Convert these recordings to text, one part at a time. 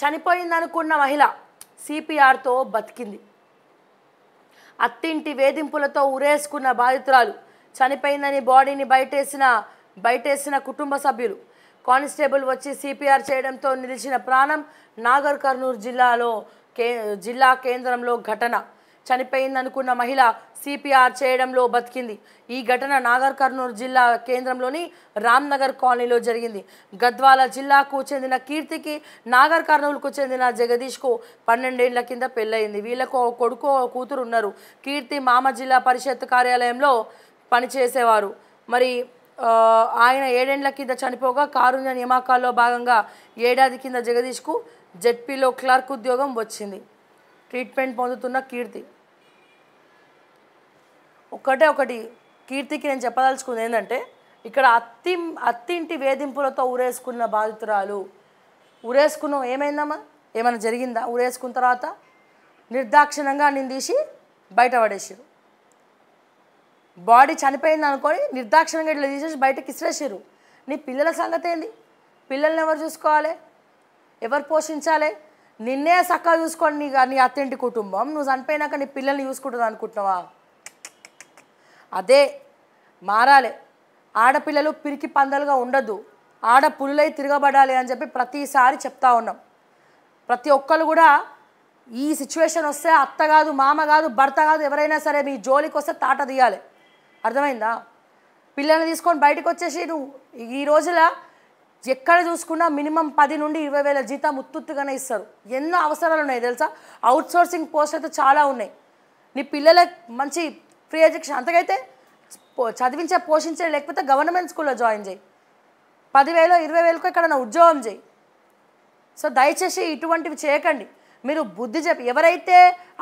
చనిపోయిందనుకున్న మహిళ సిపిఆర్తో బతికింది అత్తింటి వేధింపులతో ఉరేసుకున్న బాధితురాలు చనిపోయిందని బాడీని బయటేసిన బయటేసిన కుటుంబ సభ్యులు కానిస్టేబుల్ వచ్చి సిపిఆర్ చేయడంతో నిలిచిన ప్రాణం నాగర్ కర్నూలు జిల్లాలో కే జిల్లా కేంద్రంలో ఘటన చనిపోయిందనుకున్న మహిళ సిపిఆర్ చేయడంలో బతికింది ఈ ఘటన నాగర్ కర్నూలు జిల్లా కేంద్రంలోని రామ్నగర్ కాలనీలో జరిగింది గద్వాల జిల్లాకు చెందిన కీర్తికి నాగర్ కర్నూలుకు చెందిన జగదీష్కు పన్నెండేళ్ల కింద పెళ్ళయింది వీళ్ళకు కొడుకు కూతురు ఉన్నారు కీర్తి మామ జిల్లా పరిషత్ కార్యాలయంలో పనిచేసేవారు మరి ఆయన ఏడేండ్ల కింద చనిపోగా కారుణ్య నియామకాల్లో భాగంగా ఏడాది కింద జగదీష్కు జెడ్పీలో క్లర్క్ ఉద్యోగం వచ్చింది ట్రీట్మెంట్ పొందుతున్న కీర్తి ఒకటే ఒకటి కీర్తికి నేను చెప్పదలుచుకుంది ఏంటంటే ఇక్కడ అత్తి అత్తింటి వేధింపులతో ఉరేసుకున్న బాధితురాలు ఉరేసుకున్నాం ఏమైందమ్మా ఏమైనా జరిగిందా ఉరేసుకున్న తర్వాత నిర్దాక్షిణంగా నేను తీసి బయట బాడీ చనిపోయింది అనుకొని నిర్దాక్షిణంగా ఇట్లా తీసేసి బయటకి ఇసిరేసారు నీ పిల్లల సంగతి ఏంది పిల్లల్ని ఎవరు చూసుకోవాలి ఎవరు పోషించాలి నిన్నే చక్కగా చూసుకోండి నీ నీ అత్తింటి కుటుంబం నువ్వు చనిపోయినాక నీ పిల్లల్ని చూసుకుంటుంది అనుకుంటున్నావా అదే మారాలి ఆడపిల్లలు పిరికి పందలుగా ఉండద్దు ఆడపులులై తిరగబడాలి అని చెప్పి ప్రతిసారి చెప్తా ఉన్నాం ప్రతి ఒక్కరు కూడా ఈ సిచ్యువేషన్ వస్తే అత్త కాదు మామ కాదు భర్త కాదు ఎవరైనా సరే మీ జోలికి వస్తే తాట తీయాలి అర్థమైందా పిల్లల్ని తీసుకొని బయటకు వచ్చేసి నువ్వు ఈ రోజుల ఎక్కడ చూసుకున్నా మినిమం పది నుండి ఇరవై వేల జీతం ఉత్తుత్తుగానే ఇస్తారు ఎన్నో అవసరాలు ఉన్నాయి తెలుసా అవుట్సోర్సింగ్ పోస్ట్ అయితే చాలా ఉన్నాయి నీ పిల్లలకు మంచి ఫ్రీ ఎడ్యుకేషన్ అంతకైతే చదివించే పోషించే లేకపోతే గవర్నమెంట్ స్కూల్లో జాయిన్ చేయి పదివేలు ఇరవై వేలకు ఎక్కడన్నా ఉద్యోగం చేయి సో దయచేసి ఇటువంటివి చేయకండి మీరు బుద్ధి చెప్పి ఎవరైతే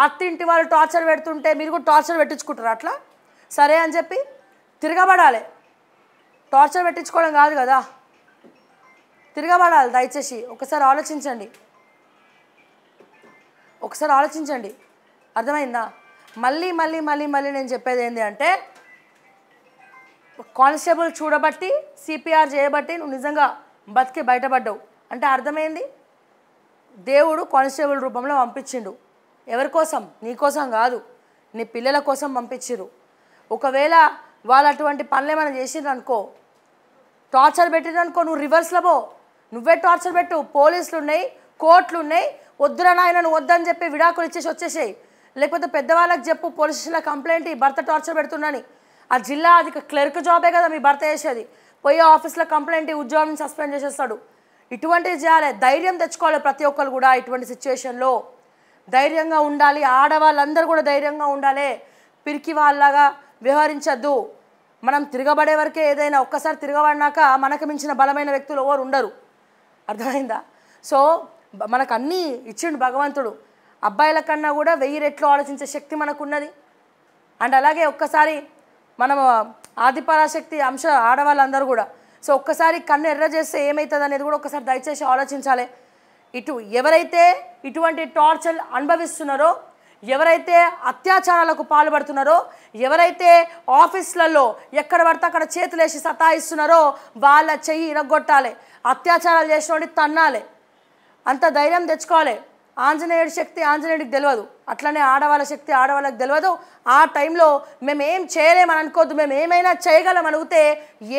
అత్తింటి వాళ్ళు టార్చర్ పెడుతుంటే మీరు కూడా టార్చర్ పెట్టించుకుంటారు అట్లా సరే అని చెప్పి తిరగబడాలి టార్చర్ పెట్టించుకోవడం కాదు కదా తిరగబడాలి దయచేసి ఒకసారి ఆలోచించండి ఒకసారి ఆలోచించండి అర్థమైందా మళ్ళీ మళ్ళీ మళ్ళీ మళ్ళీ నేను చెప్పేది ఏంటి అంటే కానిస్టేబుల్ చూడబట్టి సిపిఆర్ చేయబట్టి నువ్వు నిజంగా బతికి బయటపడ్డావు అంటే అర్థమైంది దేవుడు కానిస్టేబుల్ రూపంలో పంపించిండు ఎవరి కోసం నీ కోసం కాదు నీ పిల్లల కోసం పంపించిరు ఒకవేళ వాళ్ళు అటువంటి పనులు ఏమైనా చేసిండ్రు అనుకో టార్చర్ పెట్టిండ్రు అనుకో నువ్వు రివర్స్లో పో నువ్వే టార్చర్ పెట్టు పోలీసులు ఉన్నాయి కోర్టులు ఉన్నాయి వద్దురా నాయన నువ్వు వద్దని చెప్పి విడాకులు ఇచ్చేసి వచ్చేసేయి లేకపోతే పెద్దవాళ్ళకి చెప్పు పోలీస్ స్టేషన్లో కంప్లైంట్ ఈ భర్త టార్చర్ పెడుతున్నాని ఆ జిల్లా అది క్లర్క్ జాబే కదా మీ భర్త చేసేది పోయి ఆఫీస్లో కంప్లైంట్ ఉద్యోగం సస్పెండ్ చేసేస్తాడు ఇటువంటివి చేయాలి ధైర్యం తెచ్చుకోవాలి ప్రతి ఒక్కరు కూడా ఇటువంటి సిచ్యువేషన్లో ధైర్యంగా ఉండాలి ఆడవాళ్ళందరూ కూడా ధైర్యంగా ఉండాలి పిరికి వాళ్ళలాగా వ్యవహరించద్దు మనం తిరగబడే వరకే ఏదైనా ఒక్కసారి తిరగబడినాక మనకు మించిన బలమైన వ్యక్తులు ఎవరు ఉండరు అర్థమైందా సో మనకు అన్నీ ఇచ్చిండు భగవంతుడు అబ్బాయిల కన్నా కూడా వెయ్యి రెట్లు ఆలోచించే శక్తి మనకున్నది అండ్ అలాగే ఒక్కసారి మనం ఆదిపరాశక్తి అంశ ఆడవాళ్ళందరూ కూడా సో ఒక్కసారి కన్ను ఎర్ర చేస్తే ఏమవుతుంది అనేది కూడా ఒకసారి దయచేసి ఆలోచించాలి ఇటు ఎవరైతే ఇటువంటి టార్చర్ అనుభవిస్తున్నారో ఎవరైతే అత్యాచారాలకు పాల్పడుతున్నారో ఎవరైతే ఆఫీస్లలో ఎక్కడ పడితే అక్కడ చేతులేసి సతాయిస్తున్నారో వాళ్ళ చెయ్యి ఇరగొట్టాలి అత్యాచారాలు చేసిన తన్నాలి అంత ధైర్యం తెచ్చుకోవాలి ఆంజనేయుడి శక్తి ఆంజనేయుడికి తెలియదు అట్లనే ఆడవాళ్ళ శక్తి ఆడవాళ్ళకి తెలియదు ఆ టైంలో మేము ఏం చేయలేమని అనుకోద్దు మేము ఏమైనా చేయగలం అడిగితే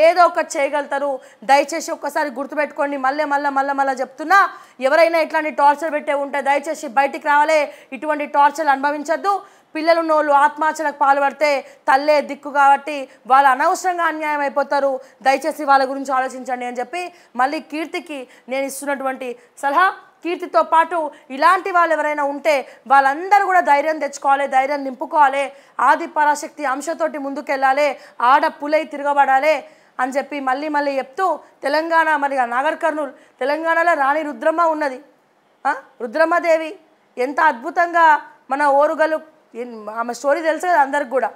ఏదో ఒకటి చేయగలుగుతారు దయచేసి ఒక్కసారి గుర్తుపెట్టుకోండి మళ్ళీ మళ్ళీ మళ్ళీ మళ్ళీ చెప్తున్నా ఎవరైనా ఇట్లాంటి టార్చర్ పెట్టే ఉంటే దయచేసి బయటికి రావాలే ఇటువంటి టార్చర్లు అనుభవించద్దు పిల్లలు నోళ్ళు ఆత్మహత్యలకు పాల్పడితే తల్లే దిక్కు కాబట్టి వాళ్ళు అనవసరంగా అన్యాయం అయిపోతారు దయచేసి వాళ్ళ గురించి ఆలోచించండి అని చెప్పి మళ్ళీ కీర్తికి నేను ఇస్తున్నటువంటి సలహా కీర్తితో పాటు ఇలాంటి వాళ్ళు ఎవరైనా ఉంటే వాళ్ళందరూ కూడా ధైర్యం తెచ్చుకోవాలి ధైర్యం నింపుకోవాలి ఆది పరాశక్తి అంశతోటి ముందుకెళ్ళాలి ఆడ పులై తిరగబడాలి అని చెప్పి మళ్ళీ మళ్ళీ చెప్తూ తెలంగాణ మరి నాగర్ కర్నూలు తెలంగాణలో రాణి రుద్రమ్మ ఉన్నది రుద్రమ్మదేవి ఎంత అద్భుతంగా మన ఓరుగలు ఆమె స్టోరీ తెలుసు కదా అందరికి కూడా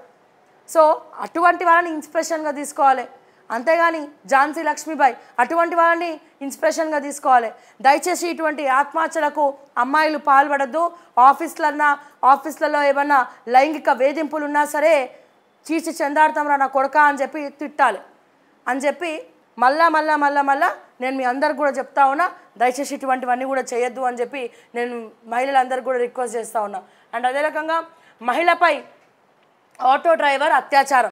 సో అటువంటి వాళ్ళని ఇన్స్పిరేషన్గా తీసుకోవాలి అంతేగాని ఝాన్సీ లక్ష్మీబాయి అటువంటి వాళ్ళని ఇన్స్పిరేషన్గా తీసుకోవాలి దయచేసి ఇటువంటి ఆత్మహత్యలకు అమ్మాయిలు పాల్పడద్దు ఆఫీస్లన్నా ఆఫీస్లలో ఏమన్నా లైంగిక వేధింపులు ఉన్నా సరే చీచి చెందాడతాంరా నా కొడక అని చెప్పి తిట్టాలి అని చెప్పి మళ్ళా మళ్ళా మళ్ళా మళ్ళా నేను మీ అందరికి కూడా చెప్తా ఉన్నా దయచేసి ఇటువంటివన్నీ కూడా చేయొద్దు అని చెప్పి నేను మహిళలందరికీ కూడా రిక్వెస్ట్ చేస్తూ ఉన్నా అండ్ అదే రకంగా మహిళపై ఆటో డ్రైవర్ అత్యాచారం